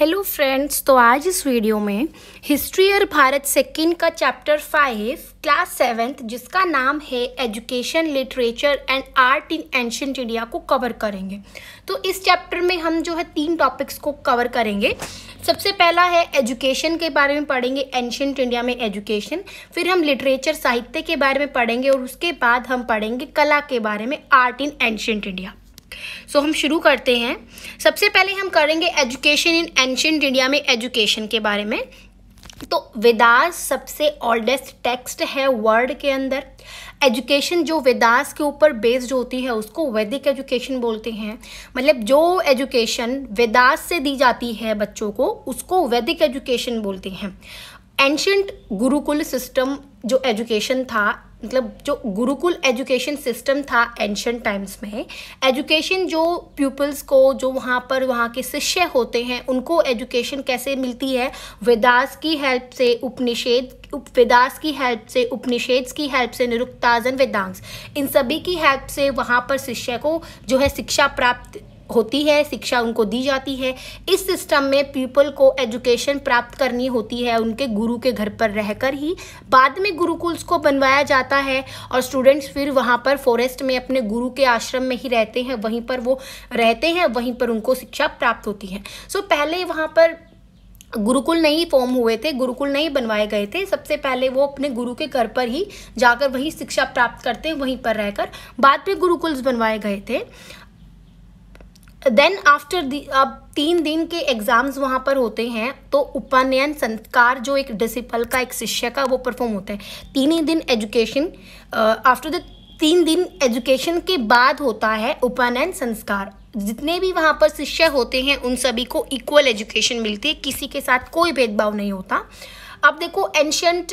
hello friends तो आज इस वीडियो में हिस्ट्री और भारत सेकेंड का चैप्टर फाइव क्लास सेवेंथ जिसका नाम है education literature and art in ancient India को कवर करेंगे तो इस चैप्टर में हम जो है तीन टॉपिक्स को कवर करेंगे सबसे पहला है एजुकेशन के बारे में पढ़ेंगे एंशंट इंडिया में एजुकेशन फिर हम लिटरेचर साहित्य के बारे में पढ़ेंगे और उसके बाद हम पढ़ेंगे कला के बारे में art in ancient India so so, हम शुरू करते हैं सबसे पहले हम करेंगे एजुकेशन इन एंशंट इंडिया में एजुकेशन के बारे में तो वेदास सबसे ओल्डेस्ट टेक्स्ट है वर्ल्ड के अंदर एजुकेशन जो वेदास के ऊपर बेस्ड होती है उसको वैदिक एजुकेशन बोलते हैं मतलब जो एजुकेशन वेदास से दी जाती है बच्चों को उसको वैदिक एजुकेशन बोलते हैं एंशंट गुरुकुल सिस्टम जो एजुकेशन था मतलब जो गुरुकुल एजुकेशन सिस्टम था एंशंट टाइम्स में एजुकेशन जो पीपल्स को जो वहाँ पर वहाँ के शिष्य होते हैं उनको एजुकेशन कैसे मिलती है वेदास की हेल्प से उपनिषेद वेदास की हेल्प से उपनिषेद की हेल्प से निरुक्ताजन वेदांश इन सभी की हेल्प से वहाँ पर शिष्य को जो है शिक्षा प्राप्त होती है शिक्षा उनको दी जाती है इस सिस्टम में पीपल को एजुकेशन प्राप्त करनी होती है उनके गुरु के घर पर रहकर ही बाद में गुरुकुल्स को बनवाया जाता है और स्टूडेंट्स फिर वहाँ पर फॉरेस्ट में अपने गुरु के आश्रम में ही रहते हैं वहीं पर वो रहते हैं वहीं पर उनको शिक्षा प्राप्त होती है सो so, पहले वहाँ पर गुरुकुल नहीं फॉर्म हुए थे गुरुकुल नहीं बनवाए गए थे सबसे पहले वो अपने गुरु के घर पर ही जाकर वहीं शिक्षा प्राप्त करते वहीं पर रहकर बाद में गुरुकुल्स बनवाए गए थे देन आफ्टर दी अब तीन दिन के एग्ज़ाम्स वहाँ पर होते हैं तो उपनयन संस्कार जो एक डिसिपल का एक शिष्य का वो परफॉर्म होता है तीन ही दिन एजुकेशन आफ्टर द तीन दिन एजुकेशन के बाद होता है उपनयन संस्कार जितने भी वहाँ पर शिष्य होते हैं उन सभी को इक्वल एजुकेशन मिलती है किसी के साथ कोई भेदभाव नहीं होता अब देखो एंशंट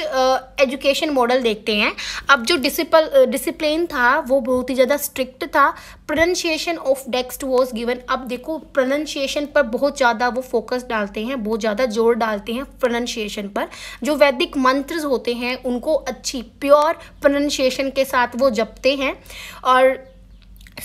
एजुकेशन मॉडल देखते हैं अब जो डिसिपल डिसिप्लिन uh, था वो बहुत ही ज़्यादा स्ट्रिक्ट था pronunciation of text was given अब देखो प्रोनंसिएशन पर बहुत ज़्यादा वो फोकस डालते हैं बहुत ज़्यादा जोर डालते हैं प्रोनंसिएशन पर जो वैदिक मंत्र होते हैं उनको अच्छी प्योर प्रोनंसिएशन के साथ वो जपते हैं और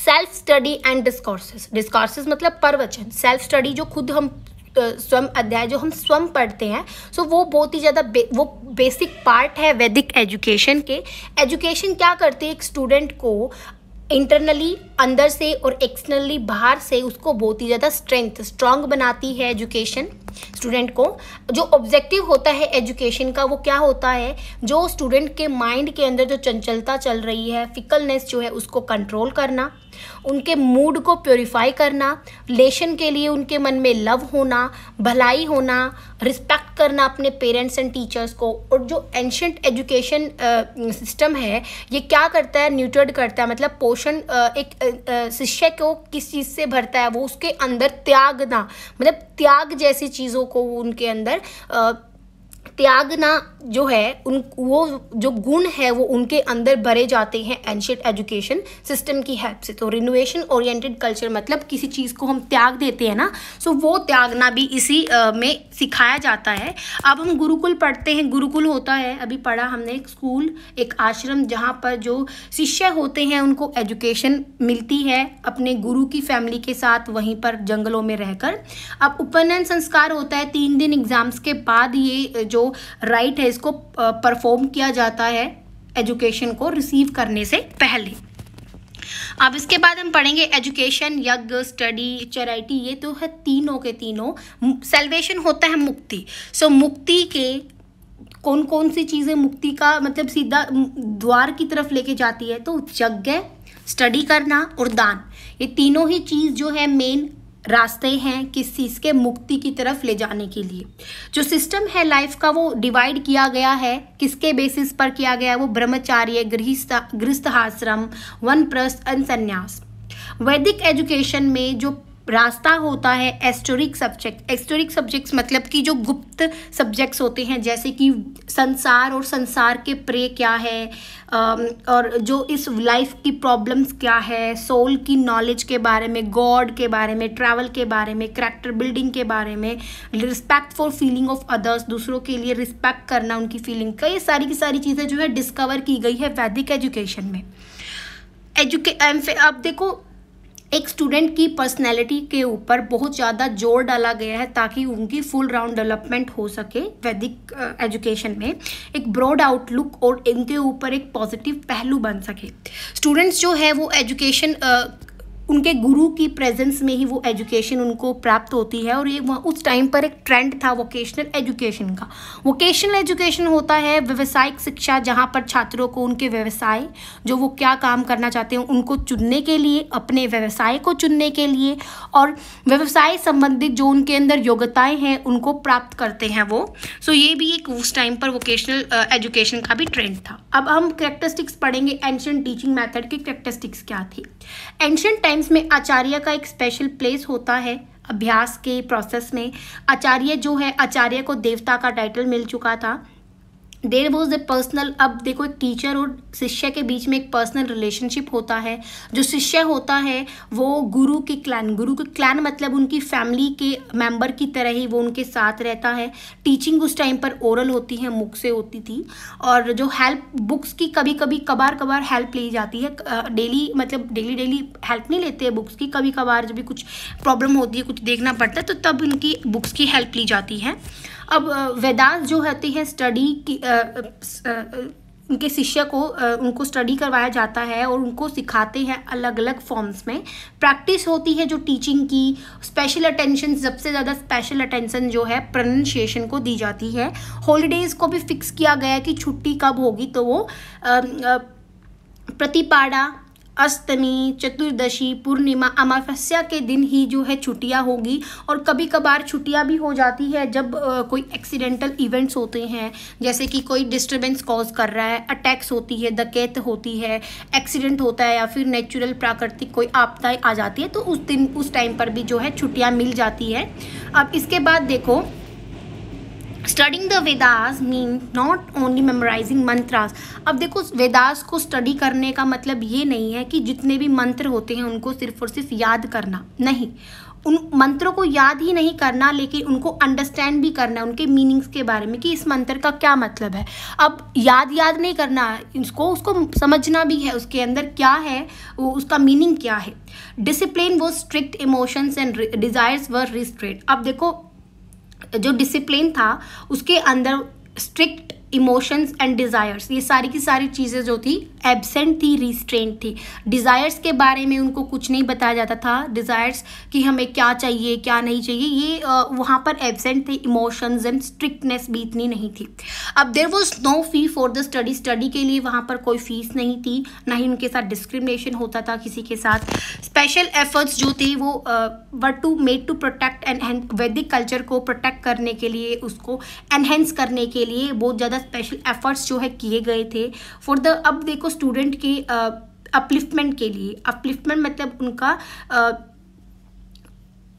self study and discourses discourses मतलब प्रवचन सेल्फ स्टडी जो खुद हम स्वयं अध्याय जो हम स्वयं पढ़ते हैं सो वो बहुत ही ज़्यादा बे, वो बेसिक पार्ट है वैदिक एजुकेशन के एजुकेशन क्या करती है एक स्टूडेंट को इंटरनली अंदर से और एक्सटर्नली बाहर से उसको बहुत ही ज़्यादा स्ट्रेंथ स्ट्रांग बनाती है एजुकेशन स्टूडेंट को जो ऑब्जेक्टिव होता है एजुकेशन का वो क्या होता है जो स्टूडेंट के माइंड के अंदर जो चंचलता चल रही है फिकलनेस जो है उसको कंट्रोल करना उनके मूड को प्योरीफाई करना रिलेशन के लिए उनके मन में लव होना भलाई होना रिस्पेक्ट करना अपने पेरेंट्स एंड टीचर्स को और जो एंशंट एजुकेशन सिस्टम है ये क्या करता है न्यूट्रड करता है मतलब पोषण एक शिष्य को किस चीज़ से भरता है वो उसके अंदर त्यागना मतलब त्याग जैसी चीज़ों को उनके अंदर त्यागना जो है उन वो जो गुण है वो उनके अंदर भरे जाते हैं एंशियट एजुकेशन सिस्टम की हेल्प से तो रिनोवेशन ओरिएंटेड कल्चर मतलब किसी चीज़ को हम त्याग देते हैं ना सो वो त्यागना भी इसी आ, में सिखाया जाता है अब हम गुरुकुल पढ़ते हैं गुरुकुल होता है अभी पढ़ा हमने एक स्कूल एक आश्रम जहाँ पर जो शिष्य होते हैं उनको एजुकेशन मिलती है अपने गुरु की फैमिली के साथ वहीं पर जंगलों में रहकर अब उपनयन संस्कार होता है तीन दिन एग्ज़ाम्स के बाद ये जो राइट है इसको परफॉर्म किया जाता है एजुकेशन को रिसीव करने से पहले अब इसके बाद हम पढ़ेंगे एजुकेशन यज्ञ स्टडी चैरिटी ये तो है तीनों के तीनों सेल्वेशन होता है मुक्ति सो मुक्ति के कौन कौन सी चीज़ें मुक्ति का मतलब सीधा द्वार की तरफ लेके जाती है तो यज्ञ स्टडी करना और दान ये तीनों ही चीज़ जो है मेन रास्ते हैं किस चीज़ के मुक्ति की तरफ ले जाने के लिए जो सिस्टम है लाइफ का वो डिवाइड किया गया है किसके बेसिस पर किया गया है वो ब्रह्मचार्य गृहस्थ आश्रम वन प्रस्थ अनसन्यास संन्यास वैदिक एजुकेशन में जो रास्ता होता है एस्टोरिक सब्जेक्ट एस्टोरिक सब्जेक्ट्स मतलब कि जो गुप्त सब्जेक्ट्स होते हैं जैसे कि संसार और संसार के प्रे क्या है और जो इस लाइफ की प्रॉब्लम्स क्या है सोल की नॉलेज के बारे में गॉड के बारे में ट्रैवल के बारे में करेक्टर बिल्डिंग के बारे में respect for feeling of others दूसरों के लिए रिस्पेक्ट करना उनकी फीलिंग कई तो सारी की सारी चीज़ें जो है डिस्कवर की गई है वैदिक एजुकेशन में एजुके अब देखो एक स्टूडेंट की पर्सनैलिटी के ऊपर बहुत ज़्यादा जोर डाला गया है ताकि उनकी फुल राउंड डेवलपमेंट हो सके वैदिक एजुकेशन में एक ब्रॉड आउटलुक और इनके ऊपर एक पॉजिटिव पहलू बन सके स्टूडेंट्स जो है वो एजुकेशन उनके गुरु की प्रेजेंस में ही वो एजुकेशन उनको प्राप्त होती है और ये उस टाइम पर एक ट्रेंड था वोकेशनल एजुकेशन का वोकेशनल एजुकेशन होता है व्यवसायिक शिक्षा जहाँ पर छात्रों को उनके व्यवसाय जो वो क्या काम करना चाहते हैं उनको चुनने के लिए अपने व्यवसाय को चुनने के लिए और व्यवसाय संबंधित जो उनके अंदर योग्यताएँ हैं उनको प्राप्त करते हैं वो सो ये भी एक उस टाइम पर वोकेशनल एजुकेशन का भी ट्रेंड था अब हम करेक्टरिस्टिक्स पढ़ेंगे एंशंट टीचिंग मैथड की करेक्टरिस्टिक्स क्या थी एंशंट टाइम साइंस में आचार्य का एक स्पेशल प्लेस होता है अभ्यास के प्रोसेस में आचार्य जो है आचार्य को देवता का टाइटल मिल चुका था देर वॉज द पर्सनल अब देखो एक टीचर और शिष्य के बीच में एक पर्सनल रिलेशनशिप होता है जो शिष्य होता है वो गुरु के क्लैन गुरु के क्लैन मतलब उनकी फैमिली के मेंबर की तरह ही वो उनके साथ रहता है टीचिंग उस टाइम पर ओरल होती है मुख से होती थी और जो हेल्प बुक्स की कभी कभी कबार कबार हेल्प ली जाती है डेली मतलब डेली डेली हेल्प नहीं लेते हैं बुक्स की कभी कभार जब भी कुछ प्रॉब्लम होती है कुछ देखना पड़ता है तो तब उनकी बुक्स की हेल्प ली जाती है अब वेदांत जो होती है स्टडी की उनके शिष्य को उनको स्टडी करवाया जाता है और उनको सिखाते हैं अलग अलग फॉर्म्स में प्रैक्टिस होती है जो टीचिंग की स्पेशल अटेंशन सबसे ज़्यादा स्पेशल अटेंशन जो है प्रोनाउंसिएशन को दी जाती है हॉलीडेज़ को भी फिक्स किया गया कि छुट्टी कब होगी तो वो प्रतिपाड़ा अष्टमी चतुर्दशी पूर्णिमा अमावस्या के दिन ही जो है छुट्टियाँ होगी और कभी कभार छुट्टियाँ भी हो जाती है जब आ, कोई एक्सीडेंटल इवेंट्स होते हैं जैसे कि कोई डिस्टरबेंस कॉज कर रहा है अटैक्स होती है दकैत होती है एक्सीडेंट होता है या फिर नेचुरल प्राकृतिक कोई आपदाएँ आ जाती है तो उस दिन उस टाइम पर भी जो है छुट्टियाँ मिल जाती है अब इसके बाद देखो studying the Vedas mean not only memorising mantras अब देखो वेदास को स्टडी करने का मतलब ये नहीं है कि जितने भी मंत्र होते हैं उनको सिर्फ और सिर्फ याद करना नहीं उन मंत्रों को याद ही नहीं करना लेकिन उनको अंडरस्टैंड भी करना उनके मीनिंग्स के बारे में कि इस मंत्र का क्या मतलब है अब याद याद नहीं करना इसको उसको समझना भी है उसके अंदर क्या है वो उसका मीनिंग क्या है डिसिप्लिन वो strict emotions and desires were restrained अब देखो जो डिसिप्लिन था उसके अंदर स्ट्रिक्ट इमोशंस एंड डिज़ायर्स ये सारी की सारी चीज़ें जो थी एबसेंट थी रिस्ट्रेंट थी डिज़ायर्स के बारे में उनको कुछ नहीं बताया जाता था डिज़ायर्स कि हमें क्या चाहिए क्या नहीं चाहिए ये वहाँ पर एबसेंट थे इमोशंस एंड स्ट्रिक्टनेस भी इतनी नहीं थी अब there was no fee for the study study के लिए वहाँ पर कोई फीस नहीं थी ना ही उनके साथ डिस्क्रिमिनेशन होता था किसी के साथ स्पेशल एफर्ट्स जो थे वो were to made to protect and Vedic culture को प्रोटेक्ट करने के लिए उसको एनहेंस करने के लिए बहुत ज़्यादा स्पेशल एफर्ट्स जो है किए गए थे फॉर द अब देखो स्टूडेंट के अपलिफ्टमेंट के लिए अपलिफ्टमेंट मतलब उनका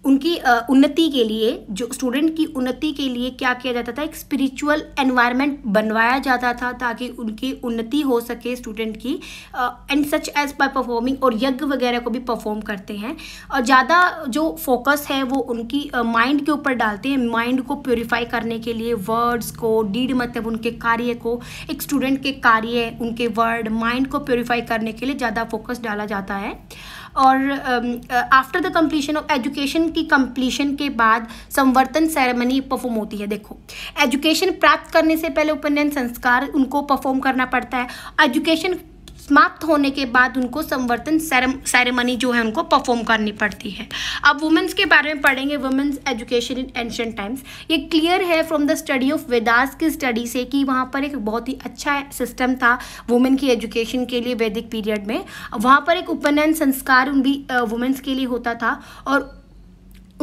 उनकी उन्नति के लिए जो स्टूडेंट की उन्नति के लिए क्या किया जाता था एक स्पिरिचुअल एनवायरनमेंट बनवाया जाता था ताकि उनकी उन्नति हो सके स्टूडेंट की and such as by performing और यज्ञ वगैरह को भी परफॉर्म करते हैं और ज़्यादा जो फोकस है वो उनकी माइंड के ऊपर डालते हैं माइंड को प्योरीफाई करने के लिए वर्ड्स को डीड मतलब उनके कार्य को एक स्टूडेंट के कार्य उनके वर्ड माइंड को प्योरीफाई करने के लिए ज़्यादा फोकस डाला जाता है और after the completion of education की कम्प्लीशन के बाद संवर्तन सेरेमनी परफॉर्म होती है देखो एजुकेशन प्राप्त करने से पहले उपनयन संस्कार उनको परफॉर्म करना पड़ता है एजुकेशन समाप्त होने के बाद उनको संवर्तन सेरेमनी जो है उनको परफॉर्म करनी पड़ती है अब वुमेंस के बारे में पढ़ेंगे women's education in ancient times ये क्लियर है from the study of Vedas की स्टडी से कि वहाँ पर एक बहुत ही अच्छा सिस्टम था वुमेन की एजुकेशन के लिए वैदिक पीरियड में वहाँ पर एक उपनयन संस्कार भी वुमेंस के लिए होता था और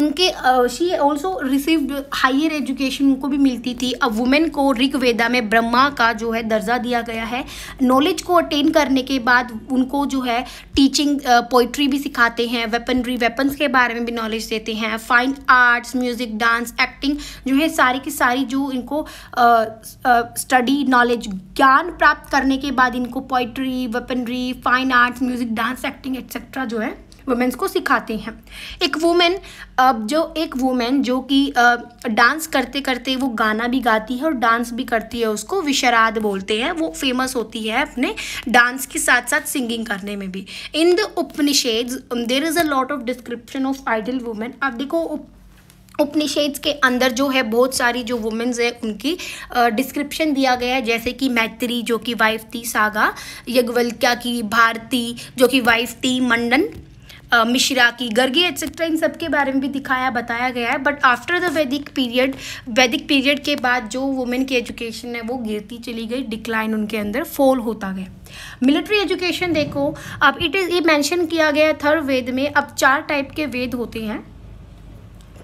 उनके she also received higher education उनको भी मिलती थी अब वुमेन को ऋग्वेदा में ब्रह्मा का जो है दर्जा दिया गया है नॉलेज को अटेन करने के बाद उनको जो है टीचिंग पोइट्री भी सिखाते हैं वेपनरी वेपन्स के बारे में भी नॉलेज देते हैं fine arts music dance acting जो है सारी की सारी जो इनको स्टडी नॉलेज ज्ञान प्राप्त करने के बाद इनको poetry weaponry fine arts music dance acting etcetera जो है वुमेंस को सिखाते हैं एक वुमेन अब जो एक वुमेन जो कि डांस करते करते वो गाना भी गाती है और डांस भी करती है उसको विशराद बोलते हैं वो फेमस होती है अपने डांस के साथ साथ सिंगिंग करने में भी in the Upanishad there is a lot of description of ideal women आप देखो उपनिषेद के अंदर जो है बहुत सारी जो वुमेन्स है उनकी डिस्क्रिप्शन दिया गया है जैसे कि मैत्री जो कि वाइफ थी सागा यज्ञवल्क्या की भारती जो कि वाइफ थी मंडन मिश्रा की गर्गी एक्सेट्रा इन सब के बारे में भी दिखाया बताया गया है but after the Vedic period Vedic period के बाद जो वुमेन की एजुकेशन है वो गिरती चली गई डिक्लाइन उनके अंदर फॉल होता गया मिलिट्री एजुकेशन देखो अब इट इज़ ये मेंशन किया गया थर्ड वेद में अब चार टाइप के वेद होते हैं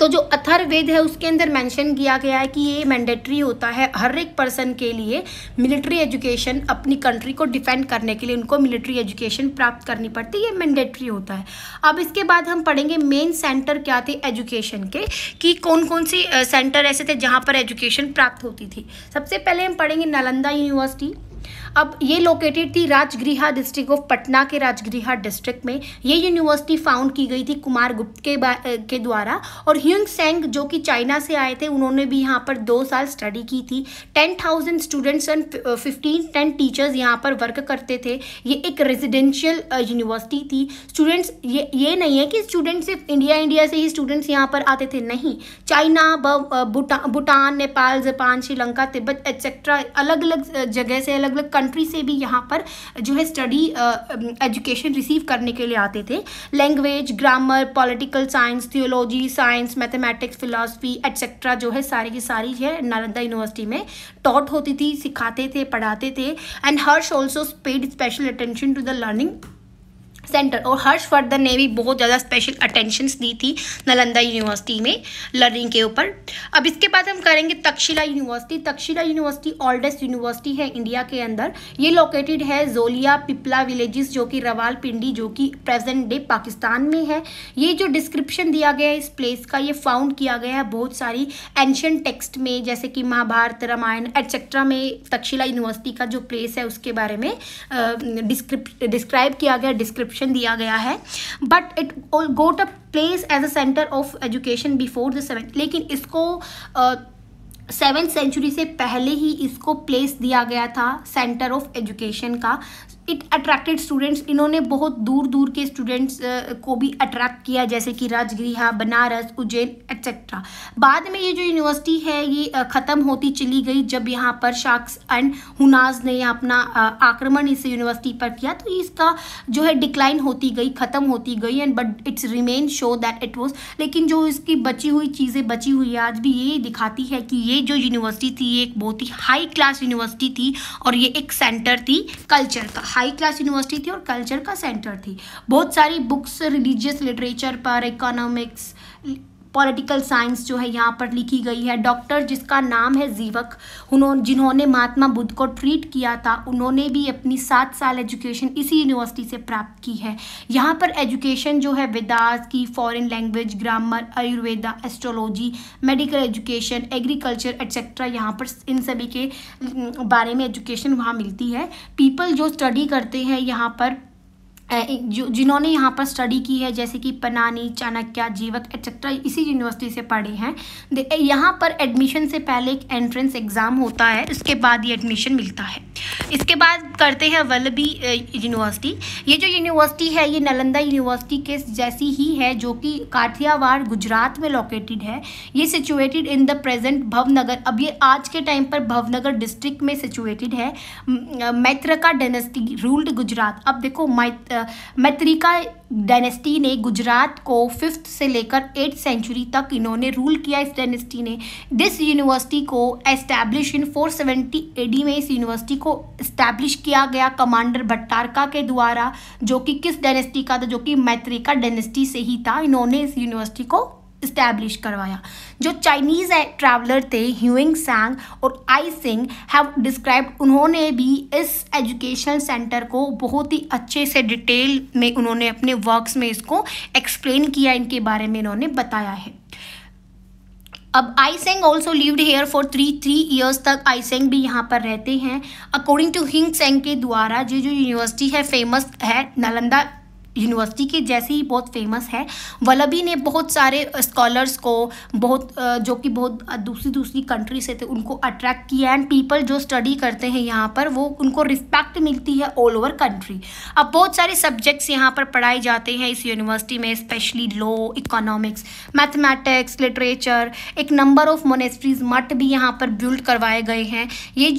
तो जो अथर्वेद है उसके अंदर मेंशन किया गया है कि ये मैंडेटरी होता है हर एक पर्सन के लिए मिलिट्री एजुकेशन अपनी कंट्री को डिफेंड करने के लिए उनको मिलिट्री एजुकेशन प्राप्त करनी पड़ती है ये मैंडेटरी होता है अब इसके बाद हम पढ़ेंगे मेन सेंटर क्या थे एजुकेशन के कि कौन कौन से सेंटर ऐसे थे जहाँ पर एजुकेशन प्राप्त होती थी सबसे पहले हम पढ़ेंगे नालंदा यूनिवर्सिटी अब ये लोकेटेड थी राजगृहा डिस्ट्रिक्ट ऑफ पटना के राजगृहा डिस्ट्रिक्ट में ये यूनिवर्सिटी फाउंड की गई थी कुमार गुप्त के के द्वारा और ह्यूंग सेंग जो कि चाइना से आए थे उन्होंने भी यहाँ पर दो साल स्टडी की थी ten thousand students and fifteen ten teachers यहाँ पर वर्क करते थे ये एक रेजिडेंशियल यूनिवर्सिटी थी स्टूडेंट्स ये ये नहीं है कि स्टूडेंट सिर्फ इंडिया इंडिया से ही स्टूडेंट्स यहाँ पर आते थे नहीं China Bhutan Nepal Japan Sri Lanka Tibet etcetera अलग अलग जगह से अलग अलग कंट्री से भी यहाँ पर जो है स्टडी एजुकेशन रिसीव करने के लिए आते थे language grammar political science theology science mathematics philosophy etcetera जो है सारी की सारी जो है नालंदा यूनिवर्सिटी में टॉट होती थी सिखाते थे पढ़ाते थे and Harsha also paid special attention to the learning centre और हर्षवर्धन ने भी बहुत ज़्यादा स्पेशल अटेंशंस दी थी नालंदा यूनिवर्सिटी में लर्निंग के ऊपर अब इसके बाद हम करेंगे Takshashila university Takshashila university oldest university है इंडिया के अंदर ये लोकेटेड है जोलिया पिपला विलेजेस जो कि रवालपिंडी जो कि प्रेजेंट डे पाकिस्तान में है ये जो डिस्क्रिप्शन दिया गया है इस प्लेस का ये फाउंड किया गया है बहुत सारी एंशंट टेक्स्ट में जैसे कि महाभारत रामायण एटसेट्रा में तक्षशिला यूनिवर्सिटी का जो प्लेस है उसके बारे में डिस्क्राइब किया गया डिस्क्रिप्शन डिस्क्रिप्शन दिया गया है but it got a place as a centre of education before the seventh लेकिन इसको सेवेंथ uh, सेंचुरी से पहले ही इसको प्लेस दिया गया था सेंटर ऑफ एजुकेशन का इट अट्रैक्टेड स्टूडेंट्स इन्होंने बहुत दूर दूर के स्टूडेंट्स को भी अट्रैक्ट किया जैसे कि राजगृह बनारस उज्जैन एक्सेट्रा बाद में ये जो यूनिवर्सिटी है ये ख़त्म होती चली गई जब यहाँ पर शाख्स एंड हुनाज ने अपना आक्रमण इस यूनिवर्सिटी पर किया तो इसका जो है डिक्लाइन होती गई ख़त्म होती गई and but its remains show that it was लेकिन जो इसकी बची हुई चीज़ें बची हुई आज भी ये दिखाती है कि ये जो यूनिवर्सिटी थी ये एक बहुत ही हाई क्लास यूनिवर्सिटी थी और ये एक सेंटर थी कल्चर का हाई क्लास यूनिवर्सिटी थी और कल्चर का सेंटर थी बहुत सारी बुक्स रिलीजियस लिटरेचर पर इकोनॉमिक्स पॉलिटिकल साइंस जो है यहाँ पर लिखी गई है डॉक्टर जिसका नाम है जीवक उन्होंने जिन्होंने महात्मा बुद्ध को ट्रीट किया था उन्होंने भी अपनी सात साल एजुकेशन इसी यूनिवर्सिटी से प्राप्त की है यहाँ पर एजुकेशन जो है वेदास की foreign language grammar Ayurveda astrology medical education agriculture etcetera यहाँ पर इन सभी के बारे में एजुकेशन वहाँ मिलती है पीपल जो स्टडी करते हैं यहाँ पर जो जिन्होंने यहाँ पर स्टडी की है जैसे कि पनानी चाणक्य जीवक एक्सेट्रा इसी यूनिवर्सिटी से पढ़े हैं यहाँ पर एडमिशन से पहले एक एंट्रेंस एग्ज़ाम होता है इसके बाद ये एडमिशन मिलता है इसके बाद करते हैं वल्लभी यूनिवर्सिटी ये जो यूनिवर्सिटी है ये नालंदा यूनिवर्सिटी के जैसी ही है जो कि काठियावाड़ गुजरात में लोकेटेड है ये situated in the present Bhavnagar अब ये आज के टाइम पर भवनगर डिस्ट्रिक्ट में सिचुएटेड है मैत्रका डेनेस्टी रूल्ड गुजरात अब देखो मैत्र मैत्रिका डायनेस्टी ने गुजरात को फिफ्थ से लेकर एट्थ सेंचुरी तक इन्होंने रूल किया इस डायनेस्टी ने दिस यूनिवर्सिटी को एस्टैब्लिश इन 470 एडी में इस यूनिवर्सिटी को इस्टैब्लिश किया गया कमांडर भट्टारका के द्वारा जो कि किस डायनेस्टी का था जो कि मैत्रिका डायनेस्टी से ही था इन्होंने इस यूनिवर्सिटी को इस्टेब्लिश करवाया जो चाइनीज़ ट्रैवलर थे ह्यूइंग सैंग और आई सिंह हैव डिस्क्राइब उन्होंने भी इस एजुकेशनल सेंटर को बहुत ही अच्छे से डिटेल में उन्होंने अपने वर्क्स में इसको एक्सप्लेन किया इनके बारे में इन्होंने बताया है अब I Tsing also lived here for three three years तक आई सेंग भी यहाँ पर रहते हैं अकॉर्डिंग टू हिंग सेंग के द्वारा जो जो यूनिवर्सिटी है फेमस है नालंदा यूनिवर्सिटी की जैसे ही बहुत फेमस है वल्लभी ने बहुत सारे स्कॉलर्स को बहुत जो कि बहुत दूसरी दूसरी कंट्री से थे उनको अट्रैक्ट किया एंड पीपल जो स्टडी करते हैं यहाँ पर वो उनको रिस्पेक्ट मिलती है ऑल ओवर कंट्री अब बहुत सारे सब्जेक्ट्स यहाँ पर पढ़ाए जाते हैं इस यूनिवर्सिटी में especially law economics mathematics literature एक नंबर ऑफ मोनेस्ट्रीज मठ भी यहाँ पर बिल्ड करवाए गए हैं ये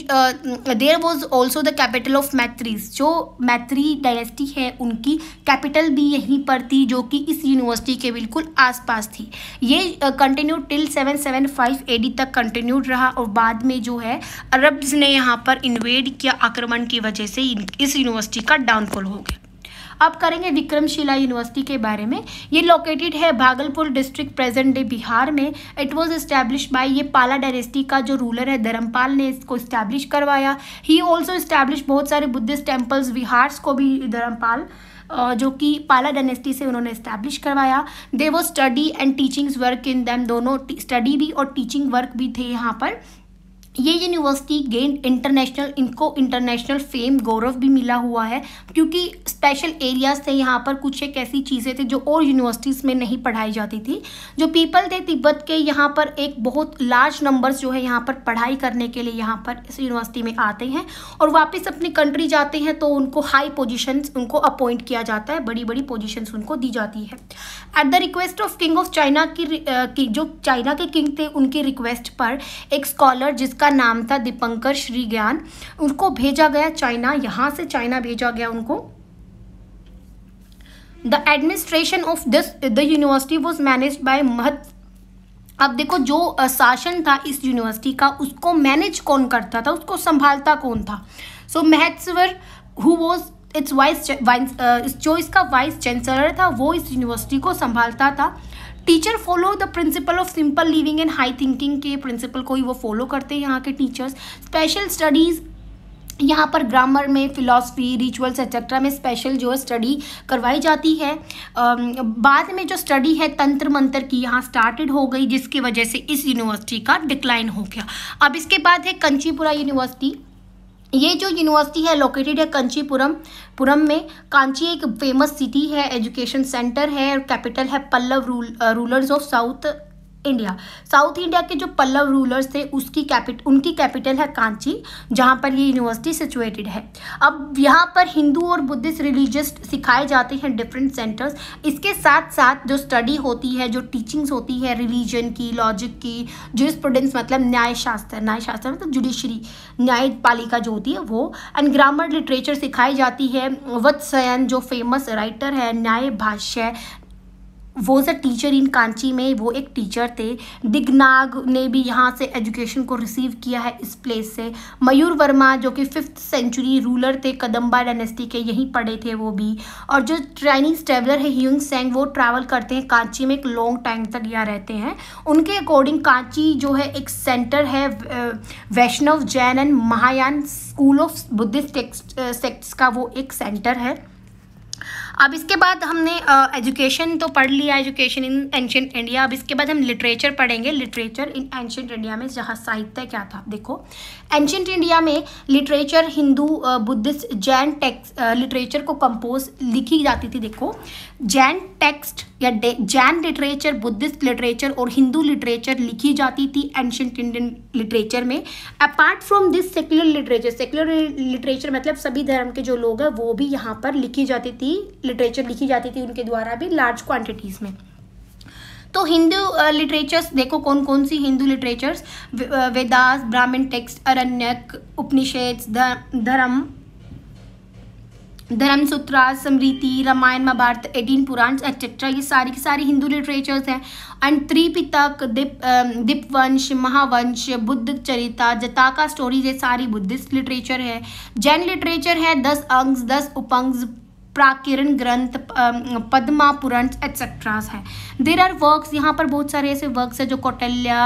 there was also the capital of Maitrakas जो मैत्री डायनेस्टी है उनकी कैपिटल कैपिटल भी यहीं पर थी जो कि इस यूनिवर्सिटी के बिल्कुल आसपास थी ये continue till seven seven five AD तक कंटिन्यू रहा और बाद में जो है अरब्स ने यहाँ पर इन्वेड किया आक्रमण की वजह से इस यूनिवर्सिटी का डाउनफॉल हो गया अब करेंगे विक्रमशिला यूनिवर्सिटी के बारे में ये लोकेटेड है Bhagalpur district present day Bihar में इट वॉज इस्टेब्लिश बाई ये पाला डायनेस्टी का जो रूलर है धर्मपाल ने इसको इस्टेब्लिश करवाया ही ऑल्सो इस्टेब्लिश बहुत सारे बुद्धिस्ट टेम्पल्स विहार्स को भी धर्मपाल जो कि पाला डायनेस्टी से उन्होंने इस्टेब्लिश करवाया दे वो study and teachings work in them दोनों स्टडी भी और टीचिंग वर्क भी थे यहाँ पर ये यूनिवर्सिटी गेन इंटरनेशनल इनको इंटरनेशनल फेम गौरव भी मिला हुआ है क्योंकि स्पेशल एरियाज थे यहाँ पर कुछ एक ऐसी चीज़ें थी जो और यूनिवर्सिटीज़ में नहीं पढ़ाई जाती थी जो पीपल थे तिब्बत के यहाँ पर एक बहुत लार्ज नंबर्स जो है यहाँ पर पढ़ाई करने के लिए यहाँ पर इस यूनिवर्सिटी में आते हैं और वापस अपनी कंट्री जाते हैं तो उनको हाई पोजिशन उनको अपॉइंट किया जाता है बड़ी बड़ी पोजिशन उनको दी जाती है at the request of king of China की जो चाइना के किंग थे उनकी रिक्वेस्ट पर एक स्कॉलर जिसका जिनका नाम था दीपंकर श्री ज्ञान उनको भेजा गया चाइना यहां से चाइना भेजा गया उनको the administration of this the university was manage by महत अब देखो जो शासन था इस यूनिवर्सिटी का उसको मैनेज कौन करता था उसको संभालता कौन था सो महत्सवर who was its vice vice जो इसका वाइस चांसलर था वो इस यूनिवर्सिटी को संभालता था teacher follow the principle of simple living and high thinking के प्रिंसिपल को ही वो फॉलो करते हैं यहाँ के टीचर्स स्पेशल स्टडीज़ यहाँ पर ग्रामर में फिलॉसफी रिचुअल्स एक्सेट्रा में स्पेशल जो है स्टडी करवाई जाती है बाद में जो स्टडी है तंत्र मंत्र की यहाँ स्टार्टेड हो गई जिसकी वजह से इस यूनिवर्सिटी का डिक्लाइन हो गया अब इसके बाद है कंचीपुरा यूनिवर्सिटी ये जो यूनिवर्सिटी है लोकेटेड है कंचीपुरम पुरम में कांची एक फेमस सिटी है एजुकेशन सेंटर है और कैपिटल है Pallava rule rulers of south India south India के जो पल्लव रूलर्स थे उसकी कैपिट उनकी कैपिटल है कांची जहाँ पर ये यूनिवर्सिटी सिचुएटेड है अब यहाँ पर हिंदू और बुद्धिस्ट रिलीजियस सिखाए जाते हैं डिफरेंट सेंटर्स इसके साथ साथ जो स्टडी होती है जो टीचिंग्स होती है रिलीजन की लॉजिक की जो स्टूडेंट्स मतलब न्याय शास्त्र न्याय शास्त्र मतलब जुडिशरी न्यायपालिका जो होती है वो एंड ग्रामर लिटरेचर सिखाई जाती है वत्सयन जो फेमस राइटर है न्याय भाष्य वो ज़ टीचर इन कांची में वो एक टीचर थे दिग्नाग ने भी यहाँ से एजुकेशन को रिसीव किया है इस प्लेस से मयूर वर्मा जो कि फिफ्थ सेंचुरी रूलर थे कदम्बा डायनेस्टी के यहीं पढ़े थे वो भी और जो चाइनीज ट्रेवलर है ह्यूंग सेंग वो ट्रैवल करते हैं कांची में एक लॉन्ग टाइम तक यहाँ रहते हैं उनके अकॉर्डिंग कांची जो है एक सेंटर है Vaishnava Jain and Mahayana school of Buddhist sects का वो एक सेंटर है अब इसके बाद हमने एजुकेशन तो पढ़ लिया एजुकेशन इन एंशेंट इंडिया अब इसके बाद हम लिटरेचर पढ़ेंगे लिटरेचर इन एंशेंट इंडिया में जहाँ साहित्य क्या था देखो एंशियंट इंडिया में literature Hindu Buddhist Jain texts literature को कंपोज लिखी जाती थी देखो जैन टेक्स्ट या जैन लिटरेचर बुद्धिस्ट लिटरेचर और हिंदू लिटरेचर लिखी जाती थी एंशियंट इंडियन लिटरेचर में apart from this secular literature secular literature मतलब सभी धर्म के जो लोग हैं वो भी यहाँ पर लिखी जाती थी लिटरेचर लिखी जाती थी उनके द्वारा भी लार्ज क्वांटिटीज़ में तो हिंदू लिटरेचर्स देखो कौन कौन सी हिंदू लिटरेचर्स वेदास ब्राह्मण text अरण्यक Upanishad Dharma Dharma sutra Smriti Ramayana Mahabharata eighteen Purana etcetera ये सारी की सारी हिंदू लिटरेचर्स हैं and Tripitaka Dip Dipavamsa Mahavamsa Buddhacharita Jataka stories ये सारी बुद्धिस्ट लिटरेचर है जैन लिटरेचर है दस अंग्स दस उपंग्स प्राकिरण ग्रंथ पद्मा पुराण एट्सेट्रास हैं देर आर वर्क्स यहाँ पर बहुत सारे ऐसे वर्क्स हैं जो कौटल्या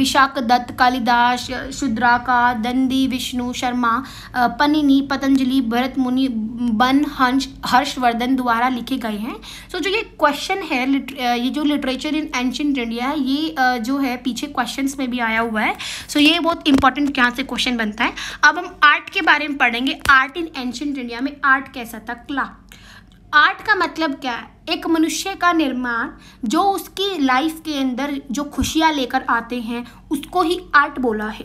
विशाख दत्त कालिदास शुद्राका दंदी विष्णु शर्मा पनिनी पतंजलि भरत मुनि बन हंस हर्षवर्धन द्वारा लिखे गए हैं सो so, जो ये क्वेश्चन है ये जो लिटरेचर इन एंशंट इंडिया है ये जो है पीछे क्वेश्चन में भी आया हुआ है सो so, ये बहुत इंपॉर्टेंट यहाँ से क्वेश्चन बनता है अब हम आर्ट के बारे में पढ़ेंगे आर्ट इन एंशंट इंडिया में आर्ट कैसा था क्लास आर्ट का मतलब क्या है एक मनुष्य का निर्माण जो उसकी लाइफ के अंदर जो खुशियाँ लेकर आते हैं उसको ही आर्ट बोला है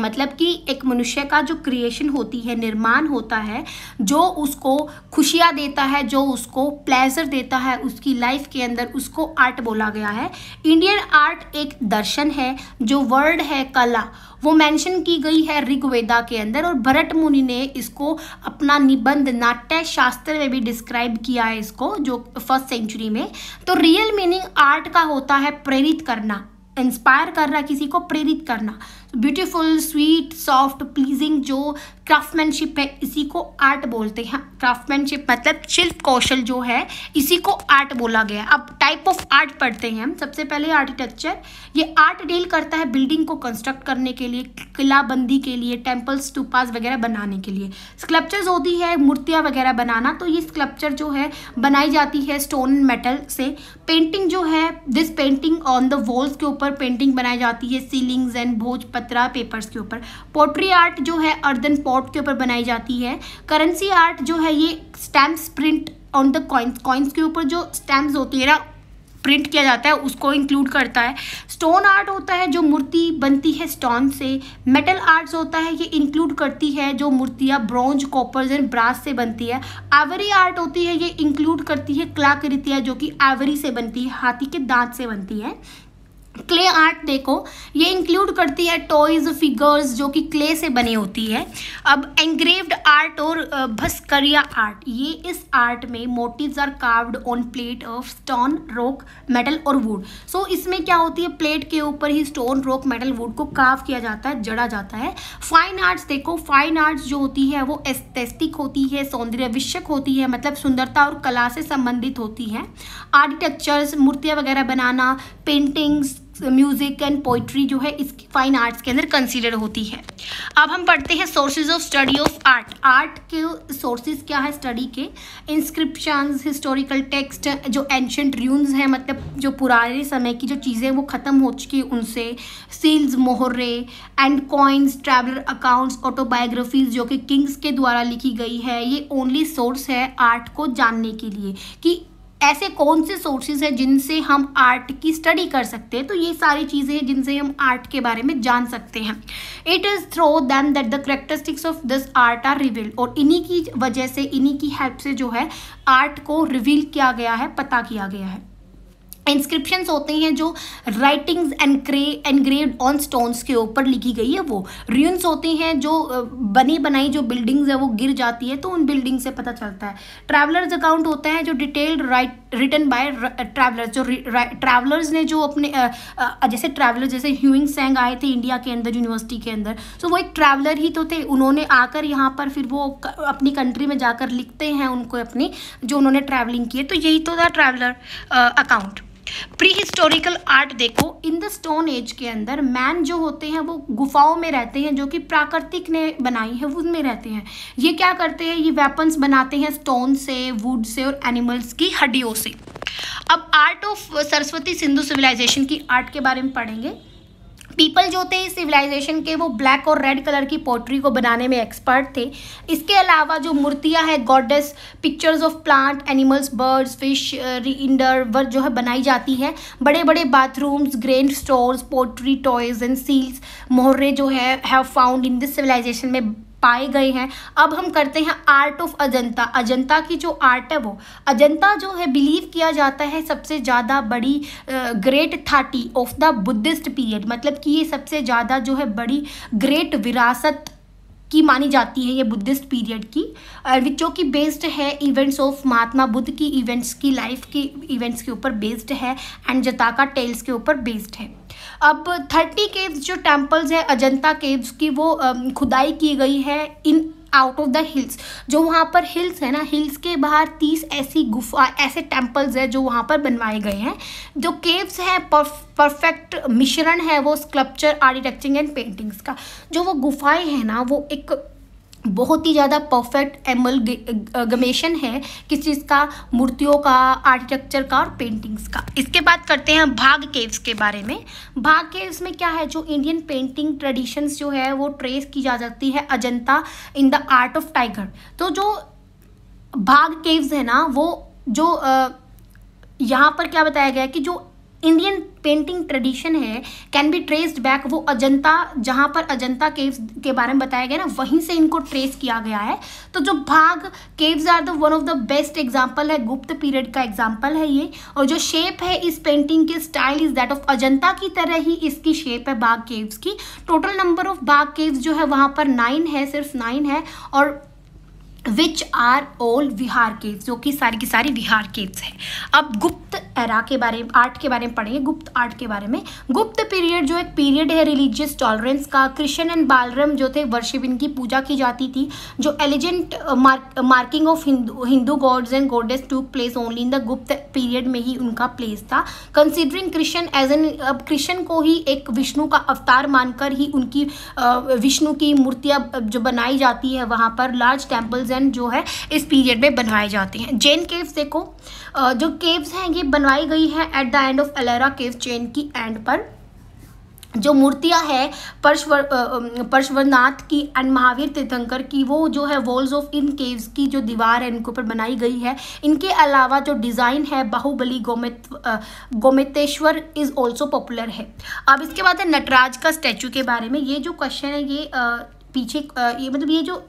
मतलब कि एक मनुष्य का जो क्रिएशन होती है निर्माण होता है जो उसको खुशियाँ देता है जो उसको प्लेजर देता है उसकी लाइफ के अंदर उसको आर्ट बोला गया है इंडियन आर्ट एक दर्शन है जो वर्ड है कला वो मेंशन की गई है ऋग्वेदा के अंदर और भरत मुनि ने इसको अपना निबंध नाट्य शास्त्र में भी डिस्क्राइब किया है इसको जो फर्स्ट सेंचुरी में तो रियल मीनिंग आर्ट का होता है प्रेरित करना इंस्पायर करना किसी को प्रेरित करना ब्यूटीफुल स्वीट सॉफ्ट प्लीजिंग जो क्राफ्टमैनशिप है इसी को आर्ट बोलते हैं क्राफ्टमैनशिप मतलब शिल्प कौशल जो है इसी को आर्ट बोला गया अब टाइप ऑफ आर्ट पढ़ते हैं हम सबसे पहले आर्किटेक्चर ये आर्ट डील करता है बिल्डिंग को कंस्ट्रक्ट करने के लिए किलाबंदी के लिए टेम्पल्स टूपास वगैरह बनाने के लिए स्कल्पचर्स होती है मूर्तियाँ वगैरह बनाना तो ये स्कल्पचर जो है बनाई जाती है स्टोन मेटल से पेंटिंग जो है this painting on the walls के ऊपर पेंटिंग बनाई जाती है सीलिंग्स एंड भोज पत्रा पेपर्स के ऊपर पोट्री आर्ट जो है अर्दन पॉट के ऊपर बनाई जाती है करेंसी आर्ट जो है ये stamps print on the coins coins के ऊपर जो स्टैम्प्स होती है ना प्रिंट किया जाता है उसको इंक्लूड करता है स्टोन आर्ट होता है जो मूर्ति बनती है स्टोन से मेटल आर्ट्स होता है ये इंक्लूड करती है जो मूर्तियाँ ब्रॉन्ज कॉपर एंड ब्रास से बनती है आवरी आर्ट होती है ये इंक्लूड करती है कलाकृतियाँ जो कि आवरी से बनती है हाथी के दांत से बनती है क्ले आर्ट देखो ये इंक्लूड करती है टॉयज फिगर्स जो कि क्ले से बनी होती है अब एंग्रेव्ड आर्ट और भस्करिया आर्ट ये इस आर्ट में motifs are carved on plate of stone rock metal और वुड सो इसमें क्या होती है प्लेट के ऊपर ही स्टोन रॉक मेटल वुड को कार्व किया जाता है जड़ा जाता है फाइन आर्ट्स देखो फाइन आर्ट्स जो होती है वो एस्थेस्टिक होती है सौंदर्य विषयक होती है मतलब सुंदरता और कला से संबंधित होती है आर्किटेक्चर्स मूर्तियाँ वगैरह बनाना पेंटिंग्स म्यूज़िक एंड पोइट्री जो है इस फाइन आर्ट्स के अंदर कंसीडर होती है अब हम पढ़ते हैं sources of study of art art के सोर्सेज क्या है स्टडी के इंस्क्रिप्शन हिस्टोरिकल टेक्स्ट जो एंशंट र्यून्स हैं मतलब जो पुराने समय की जो चीज़ें वो ख़त्म हो चुकी उनसे सील्स मोहर्रे and coins traveller accounts autobiographies जो कि किंग्स के द्वारा लिखी गई है ये ओनली सोर्स है आर्ट को जानने के लिए कि ऐसे कौन से सोर्सेज हैं जिनसे हम आर्ट की स्टडी कर सकते हैं तो ये सारी चीज़ें हैं जिनसे हम आर्ट के बारे में जान सकते हैं it is through then that the characteristics of this art are revealed और इन्हीं की वजह से इन्हीं की हेल्प से जो है आर्ट को रिवील किया गया है पता किया गया है इंस्क्रिप्शन होते हैं जो राइटिंग्स एनग्रेव ऑन स्टोन्स के ऊपर लिखी गई है वो र्यून्स होते हैं जो बनी बनाई जो बिल्डिंग्स है वो गिर जाती है तो उन बिल्डिंग से पता चलता है ट्रैवलर्स अकाउंट होता है जो detailed write written by travellers जो ट्रैवलर्स ने जो अपने आ, आ, जैसे ट्रैवलर जैसे ह्यूइंग सेंग आए थे इंडिया के अंदर यूनिवर्सिटी के अंदर सो so, वो एक ट्रैवलर ही तो थे उन्होंने आकर यहाँ पर फिर वो अपनी कंट्री में जाकर लिखते हैं उनको अपनी जो उन्होंने ट्रैवलिंग की है तो यही तो था traveller account pre historical art देखो इन द स्टोन एज के अंदर मैन जो होते हैं वो गुफाओं में रहते हैं जो कि प्राकृतिक ने बनाई है उनमें रहते हैं ये क्या करते हैं ये वेपन्स बनाते हैं स्टोन से वुड से और एनिमल्स की हड्डियों से अब art of Saraswati Sindhu civilisation की आर्ट के बारे में पढ़ेंगे पीपल जो थे इस सिविलाइजेशन के वो ब्लैक और रेड कलर की पोट्री को बनाने में एक्सपर्ट थे इसके अलावा जो मूर्तियाँ हैं goddess pictures of plant animals birds fish इंडर जो है बनाई जाती है बड़े बड़े bathrooms grain stores pottery toys and seals मोहर्रे जो है have found in this civilisation में पाए गए हैं अब हम करते हैं आर्ट ऑफ अजंता अजंता की जो आर्ट है वो अजंता जो है बिलीव किया जाता है सबसे ज़्यादा बड़ी ग्रेट थाटी ऑफ द बुद्धिस्ट पीरियड मतलब कि ये सबसे ज़्यादा जो है बड़ी ग्रेट विरासत की मानी जाती है ये बुद्धिस्ट पीरियड की जो कि बेस्ड है इवेंट्स ऑफ महात्मा बुद्ध की इवेंट्स की लाइफ की इवेंट्स के ऊपर बेस्ड है एंड जताका टेल्स के ऊपर बेस्ड है अब थर्टी केव्स जो टेम्पल्स हैं अजंता केव्स की वो खुदाई की गई है in out of the hills जो वहाँ पर हिल्स है ना हिल्स के बाहर तीस ऐसी गुफा ऐसे टेम्पल्स हैं जो वहाँ पर बनवाए गए हैं जो केव्स हैं परफेक्ट मिश्रण है वो स्कल्पचर आर्किटेक्चर एंड पेंटिंग्स का जो वो गुफाएं हैं ना वो एक बहुत ही ज़्यादा परफेक्ट एमल गमेशन है किस चीज़ का मूर्तियों का आर्किटेक्चर का और पेंटिंग्स का इसके बाद करते हैं भाग केव्स के बारे में भाग केव्स में क्या है जो इंडियन पेंटिंग ट्रेडिशंस जो है वो ट्रेस की जा सकती है Ajanta in the art of tiger तो जो भाग केव्स है ना वो जो आ, यहाँ पर क्या बताया गया है कि जो इंडियन पेंटिंग ट्रेडिशन है कैन बी ट्रेस्ड बैक वो अजंता जहाँ पर अजंता केव्स के बारे में बताया गया ना वहीं से इनको ट्रेस किया गया है तो जो Bagh caves are the one of the best example है गुप्त पीरियड का एग्जाम्पल है ये और जो शेप है इस पेंटिंग के style is that of Ajanta की तरह ही इसकी शेप है बाघ केव्स की total number of Bagh caves जो है वहाँ पर नाइन है सिर्फ नाइन है और which are all vihara caves जो कि सारी की सारी विहार केव्स है अब गुप्त एरा के बारे में आर्ट के बारे में पढ़ेंगे गुप्त आर्ट के बारे में गुप्त पीरियड जो एक पीरियड है रिलीजियस टॉलरेंस का कृष्ण एंड बालरम जो थे वर्षिप इनकी पूजा की जाती थी जो elegant mark, marking of Hindu Hindu gods and goddess to place only in the Gupta period में ही उनका प्लेस था कंसिडरिंग कृष्ण एज एन अब कृष्ण को ही एक विष्णु का अवतार मानकर ही उनकी विष्णु uh, की मूर्तियाँ जो बनाई जाती है वहाँ पर लार्ज टेम्पल्स प्रिजन जो है इस पीरियड में बनवाए जाते हैं जैन केव्स देखो जो केव्स हैं ये बनवाई गई हैं at the end of Ellora cave Jain की एंड पर जो मूर्तियां हैं परशवर परशवरनाथ की एंड महावीर तीर्थंकर की वो जो है वॉल्स ऑफ इन केव्स की जो दीवार है इनके ऊपर बनाई गई है इनके अलावा जो डिज़ाइन है बाहुबली गोमित गोमितेश्वर इज़ आल्सो पॉपुलर है अब इसके बाद है नटराज का स्टैचू के बारे में ये जो क्वेश्चन है ये आ, पीछे आ, ये मतलब ये जो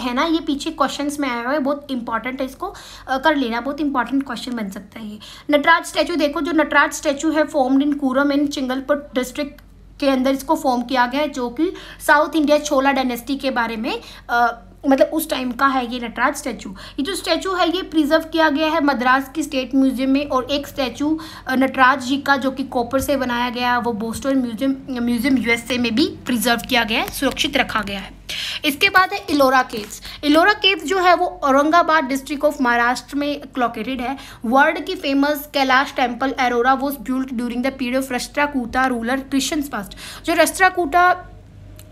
है ना ये पीछे क्वेश्चन में आया हुआ है बहुत इंपॉर्टेंट है इसको आ, कर लेना बहुत इंपॉर्टेंट क्वेश्चन बन सकता है ये नटराज स्टैचू देखो जो नटराज स्टैचू है formed in Kooram in Chingleput district के अंदर इसको फॉर्म किया गया है जो कि साउथ इंडिया छोला डायनेस्टी के बारे में आ, मतलब उस टाइम का है ये नटराज स्टैचू ये जो स्टैचू है ये प्रिजर्व किया गया है मद्रास की स्टेट म्यूजियम में और एक स्टैचू नटराज जी का जो कि कॉपर से बनाया गया है वो बोस्टन म्यूजियम म्यूजियम यूएसए में भी प्रिजर्व किया गया है सुरक्षित रखा गया है इसके बाद है इलोरा केव्स इलोरा केव्स जो है वो औरंगाबाद डिस्ट्रिक्ट ऑफ महाराष्ट्र में लोकेटेड है वर्ल्ड की famous Kailash temple Ellora was built during the period of Rashtrakuta ruler Krishna first जो रस्ट्राकूटा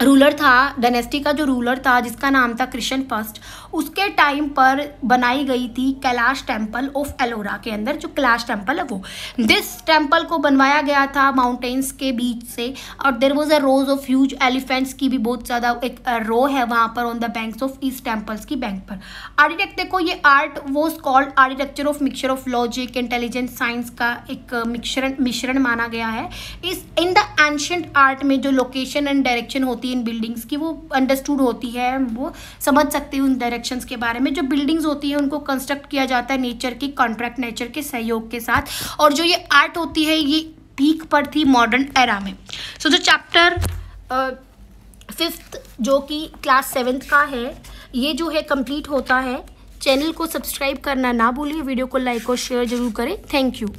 रूलर था डेनेस्टी का जो रूलर था जिसका नाम था कृष्ण फर्स्ट उसके टाइम पर बनाई गई थी कैलाश टेम्पल ऑफ एलोरा के अंदर जो कैलाश टेम्पल है वो दिस टेम्पल को बनवाया गया था माउंटेन्स के बीच से और there was a rows of huge elephants की भी बहुत ज़्यादा एक रो है वहाँ पर on the banks of east temples की बैंक पर आर्टिटेक्ट देखो ये आर्ट वो called architecture of mixture of logic intelligence science का एक मिश्रण मिश्रण माना गया है इस इन द एंशंट आर्ट में जो लोकेशन एंड डायरेक्शन होती होती है इन बिल्डिंग्स की वो अंडरस्टूड होती है वो समझ सकते हैं उन डायरेक्शन के बारे में जो बिल्डिंग्स होती है उनको कंस्ट्रक्ट किया जाता है नेचर की कॉन्ट्रैक्ट नेचर के सहयोग के साथ और जो ये आर्ट होती है ये पीक पर थी मॉडर्न एरा में सो जो चैप्टर फिफ्थ जो कि क्लास सेवेंथ का है ये जो है कंप्लीट होता है चैनल को सब्सक्राइब करना ना भूलिए वीडियो को लाइक और शेयर जरूर करें थैंक यू